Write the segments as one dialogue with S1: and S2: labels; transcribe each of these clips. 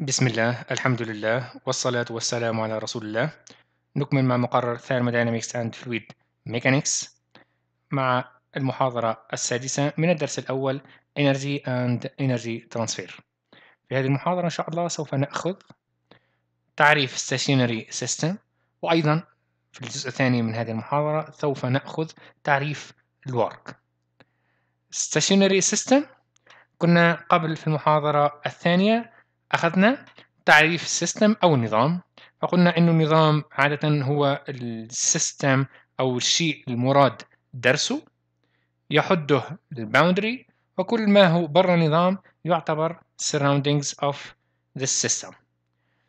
S1: بسم الله الحمد لله والصلاة والسلام على رسول الله نكمل مع مقرر Thermodynamics and Fluid Mechanics مع المحاضرة السادسة من الدرس الأول Energy and Energy Transfer في هذه المحاضرة إن شاء الله سوف نأخذ تعريف Stationary System وأيضا في الجزء الثاني من هذه المحاضرة سوف نأخذ تعريف الورك Stationary System كنا قبل في المحاضرة الثانية أخذنا تعريف السيستم أو النظام فقلنا أن النظام عادة هو السيستم أو الشيء المراد درسه يحده الباوندري وكل ما هو برا النظام يعتبر surroundings of this system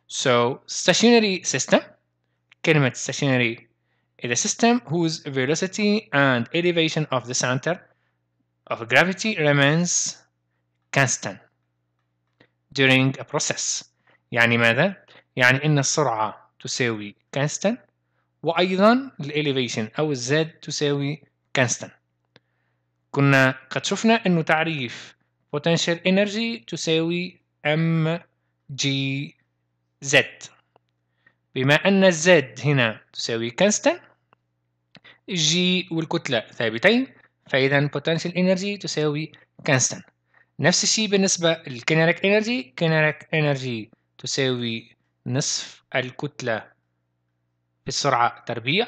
S1: so stationary system كلمة stationary is a system whose velocity and elevation of the center of gravity remains constant during a process يعني ماذا؟ يعني إن السرعة تساوي constant وأيضا elevation أو الزاد تساوي constant كنا قد شفنا أنه تعريف potential energy تساوي mgz بما أن z هنا تساوي constant g والكتلة ثابتين فإذا potential energy تساوي constant نفس الشيء بالنسبة للكينيريك انرجي كينيريك انرجي تساوي نصف الكتلة بالسرعة تربيع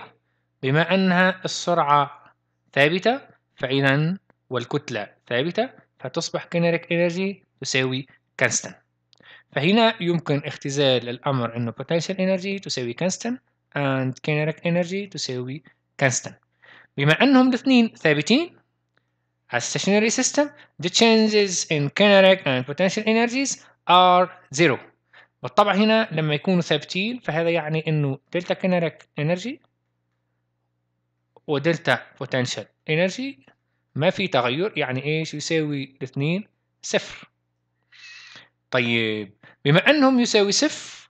S1: بما أنها السرعة ثابتة فإذا والكتلة ثابتة فتصبح كينيريك انرجي تساوي كانستن فهنا يمكن اختزال الأمر أنه potential energy تساوي كنستن and kinetic energy تساوي كنستن بما أنهم الاثنين ثابتين as stationary system, the changes in kinetic and potential energies are zero. بالطبع هنا لما يكونوا ثابتين فهذا يعني انه دلتا kinetic energy ودلتا potential energy ما في تغير يعني ايش يساوي الاثنين صفر طيب بما انهم يساوي صفر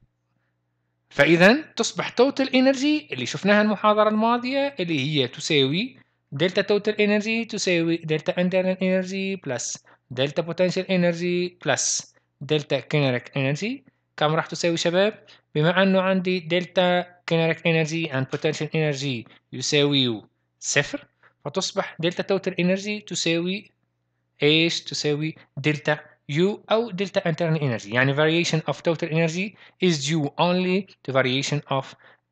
S1: فاذا تصبح total energy اللي شفناها المحاضرة الماضية اللي هي تساوي دلتا توتال انرجي تساوي دلتا انترنال انرجي بلس دلتا بوتنشال انرجي بلس دلتا كينيريك انرجي كم راح تساوي شباب بما انه عندي دلتا كينيريك انرجي اند بوتنشال انرجي يساوي صفر فتصبح دلتا توتال انرجي تساوي ايش تساوي دلتا U أو delta internal energy يعني variation of total energy is due only to variation of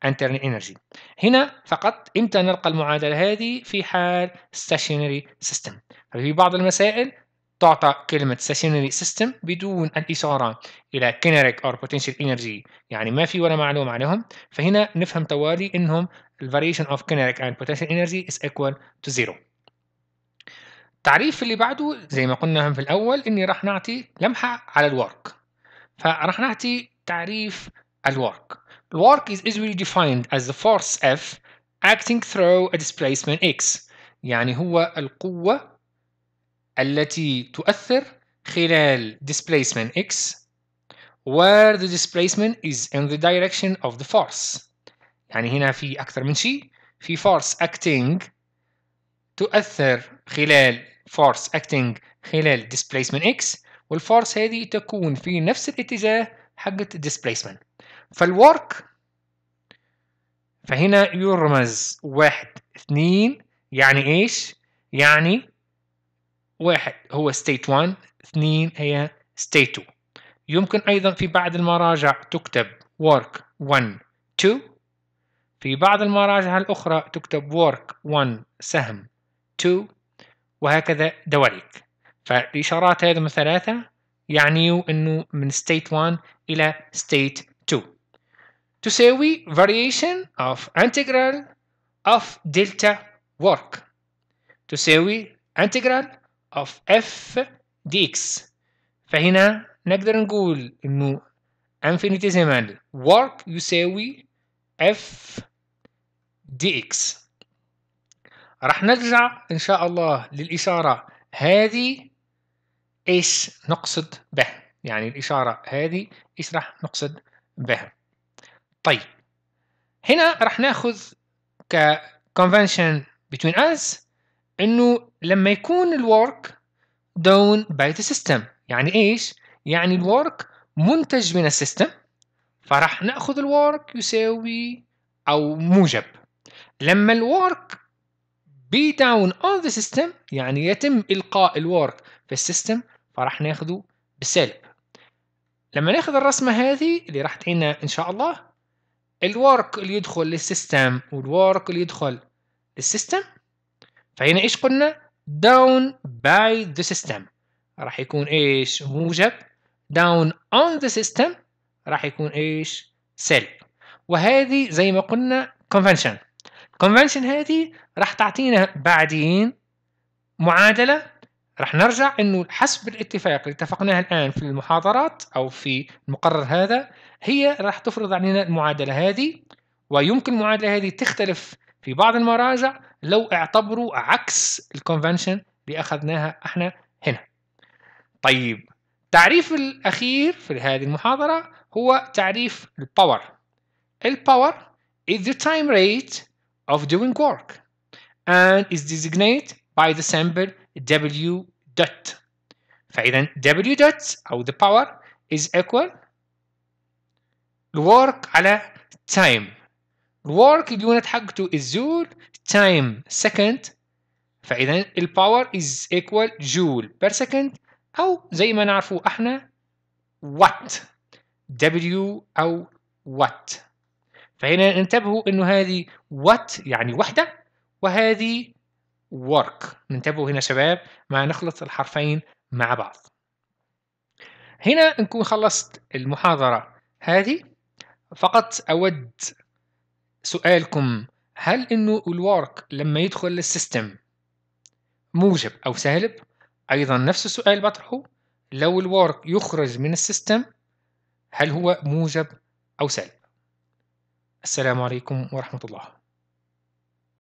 S1: انترن energy هنا فقط امتى نلقى المعادله هذه في حال stationary system في بعض المسائل تعطى كلمة stationary system بدون الإشارة إلى kinetic أو potential energy يعني ما في ولا معلومة عليهم فهنا نفهم توالي إنهم variation of kinetic and potential energy is equal to zero التعريف اللي بعده زي ما قلنا في الأول إني راح نعطي لمحة على الورك فراح نعطي تعريف الورك Work is usually defined as the force F acting through a displacement X يعني هو القوة التي تؤثر خلال displacement X where the displacement is in the direction of the force يعني هنا في أكثر من شيء في force acting تؤثر خلال force acting خلال displacement X والفورس هذه تكون في نفس الاتجاه حقت displacement فالورك فهنا يرمز واحد اثنين يعني ايش؟ يعني واحد هو state one اثنين هي state two يمكن ايضا في بعض المراجع تكتب work one two في بعض المراجع الاخرى تكتب work one سهم two وهكذا دواليك فالاشارات هذه من ثلاثه يعنيوا انه من state one الى state تساوي variation of integral of delta work تساوي integral of f dx فهنا نقدر نقول انه infinitesimal work يساوي f dx راح نرجع ان شاء الله للاشاره هذه ايش نقصد بها يعني الاشاره هذه ايش راح نقصد بها طيب هنا راح ناخذ convention between us انه لما يكون الورك دون باي ذا سيستم يعني ايش؟ يعني الورك منتج من السيستم فراح ناخذ الورك يساوي او موجب لما الورك بي داون اون ذا سيستم يعني يتم القاء الورك في السيستم فراح ناخذه بالسالب لما ناخذ الرسمه هذه اللي راح تعينا ان شاء الله الورك اللي يدخل للسيستم والورك اللي يدخل للسيستم فهنا ايش قلنا down by the system راح يكون ايش موجب down on the system راح يكون ايش سلب وهذه زي ما قلنا convention convention هذه راح تعطينا بعدين معادلة رح نرجع انه حسب الاتفاق اللي اتفقناه الان في المحاضرات او في المقرر هذا هي راح تفرض علينا المعادله هذه ويمكن المعادله هذه تختلف في بعض المراجع لو اعتبروا عكس الكونفنشن اللي اخذناها احنا هنا. طيب التعريف الاخير في هذه المحاضره هو تعريف الباور. الباور is the time rate of doing work and is designated by the symbol W dot فإذا W dot أو the power is equal work على time work اليونت حقته is joule time second فإذا power is equal joule per second أو زي ما نعرفه احنا watt W أو watt فهنا انتبهوا انه هذه watt يعني وحدة وهذه work ننتبه هنا شباب ما نخلط الحرفين مع بعض هنا نكون خلصت المحاضرة هذه فقط أود سؤالكم هل إنه الورك لما يدخل للسيستم موجب أو سالب؟ أيضا نفس السؤال بطرحه لو الورك يخرج من السيستم هل هو موجب أو سالب؟ السلام عليكم ورحمة الله